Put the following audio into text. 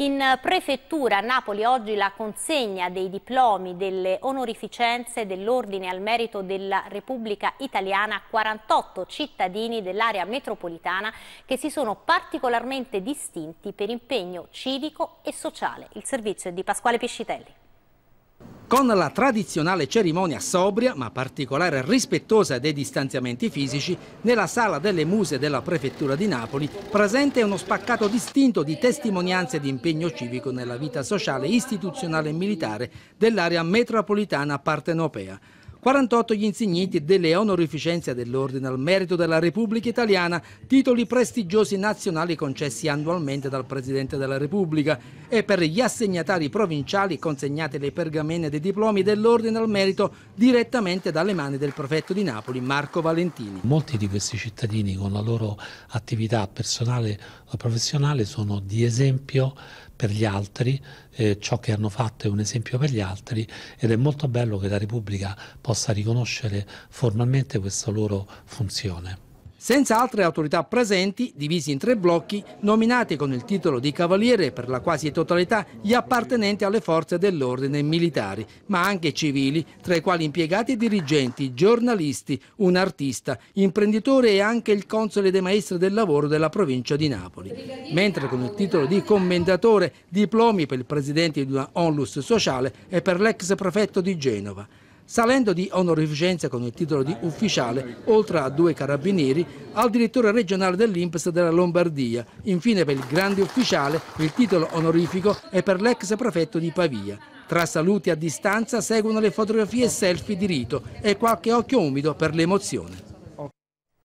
In prefettura a Napoli oggi la consegna dei diplomi delle onorificenze dell'Ordine al Merito della Repubblica Italiana a 48 cittadini dell'area metropolitana che si sono particolarmente distinti per impegno civico e sociale. Il servizio è di Pasquale Piscitelli. Con la tradizionale cerimonia sobria ma particolare rispettosa dei distanziamenti fisici, nella sala delle muse della prefettura di Napoli presente uno spaccato distinto di testimonianze di impegno civico nella vita sociale, istituzionale e militare dell'area metropolitana partenopea. 48 gli insigniti delle onorificenze dell'Ordine al Merito della Repubblica Italiana, titoli prestigiosi nazionali concessi annualmente dal Presidente della Repubblica e per gli assegnatari provinciali consegnate le pergamene dei diplomi dell'Ordine al Merito direttamente dalle mani del prefetto di Napoli Marco Valentini. Molti di questi cittadini con la loro attività personale o professionale sono di esempio per gli altri, eh, ciò che hanno fatto è un esempio per gli altri ed è molto bello che la Repubblica possa riconoscere formalmente questa loro funzione. Senza altre autorità presenti, divisi in tre blocchi, nominati con il titolo di cavaliere per la quasi totalità gli appartenenti alle forze dell'ordine militari, ma anche civili, tra i quali impiegati e dirigenti, giornalisti, un artista, imprenditore e anche il console dei maestri del lavoro della provincia di Napoli. Mentre con il titolo di commendatore, diplomi per il presidente di una onlus sociale e per l'ex prefetto di Genova salendo di onorificenza con il titolo di ufficiale, oltre a due carabinieri, al direttore regionale dell'Inps della Lombardia, infine per il grande ufficiale il titolo onorifico è per l'ex prefetto di Pavia. Tra saluti a distanza seguono le fotografie e selfie di rito e qualche occhio umido per l'emozione.